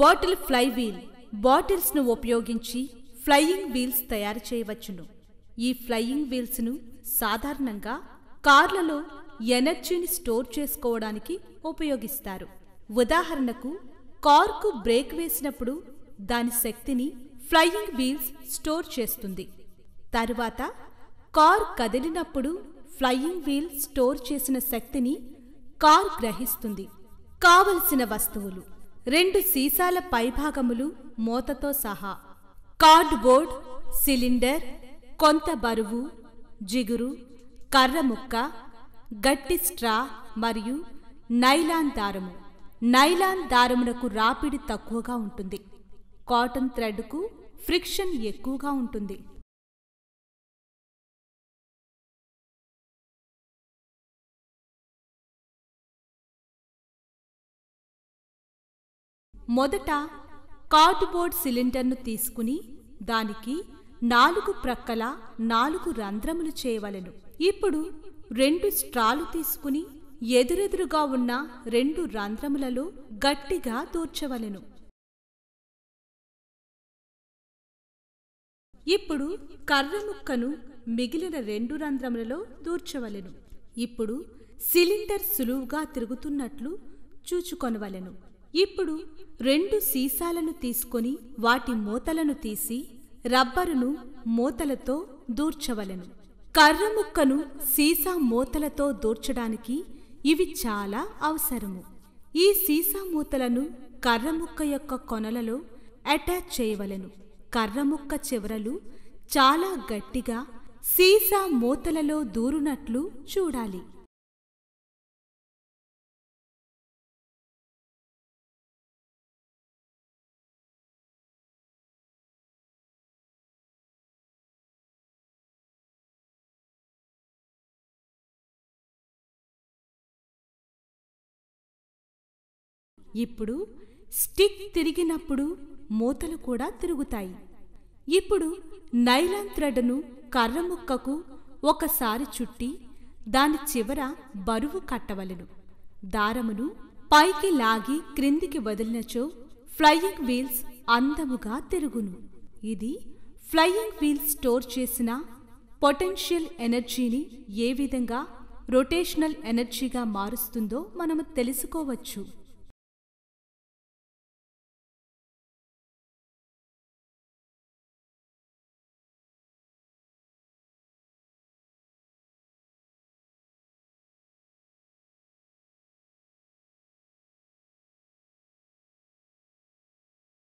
bottle fly wheel బాటిల్స్ను ఉపయోగించి flying wheels తయారు చేయవచ్చును ఈ ఫ్లయింగ్ వీల్స్ను సాధారణంగా కార్లలో ఎనర్జీని స్టోర్ చేసుకోవడానికి ఉపయోగిస్తారు ఉదాహరణకు కార్కు బ్రేక్ వేసినప్పుడు దాని శక్తిని ఫ్లయింగ్ వీల్స్ స్టోర్ చేస్తుంది తరువాత కార్ కదిలినప్పుడు ఫ్లయింగ్ వీల్ స్టోర్ చేసిన శక్తిని కార్ గ్రహిస్తుంది కావలసిన వస్తువులు రెండు సీసాల పైభాగములు మూతతో సహా కార్డ్బోర్డ్ సిలిండర్ కొంత బరువు జిగురు కర్ర ముక్క గట్టి స్ట్రా మరియు నైలాన్ దారము నైలాన్ దారమునకు రాపిడి తక్కువగా ఉంటుంది కాటన్ థ్రెడ్కు ఫ్రిక్షన్ ఎక్కువగా ఉంటుంది మొదట కార్డుబోర్డ్ సిలిండర్ను తీసుకుని దానికి నాలుగు ప్రక్కల నాలుగు రంధ్రములు చేయవలెను ఇప్పుడు రెండు స్ట్రాలు తీసుకుని ఎదురెదురుగా ఉన్న రెండు రంధ్రములలో గట్టిగా దూర్చవలెను ఇప్పుడు కర్ర ముక్కను మిగిలిన రెండు రంధ్రములలో దూర్చవలెను ఇప్పుడు సిలిండర్ సులువుగా తిరుగుతున్నట్లు చూచుకొనవలెను ఇప్పుడు రెండు సీసాలను తీసుకొని వాటి మూతలను తీసి రబ్బరును మూతలతో దూర్చవలెను కర్ర ముక్కను సీసా మూతలతో దూర్చడానికి ఇవి చాలా అవసరము ఈ సీసా మూతలను కర్ర ముక్క యొక్క కొనలలో అటాచ్ చేయవలెను కర్ర ముక్క చివరలు చాలా గట్టిగా సీసా మూతలలో దూరునట్లు చూడాలి ఇప్పుడు స్టిక్ తిరిగినప్పుడు మూతలు కూడా తిరుగుతాయి ఇప్పుడు నైలాన్ థ్రెడ్ను కర్ర ముక్కకు ఒకసారి చుట్టి దాని చివర బరువు కట్టవలను దారమును పైకి లాగి క్రిందికి వదిలినచో ఫ్లయింగ్ వీల్స్ అందముగా తిరుగును ఇది ఫ్లయింగ్ వీల్స్ స్టోర్ చేసిన పొటెన్షియల్ ఎనర్జీని ఏ విధంగా రొటేషనల్ ఎనర్జీగా మారుస్తుందో మనము తెలుసుకోవచ్చు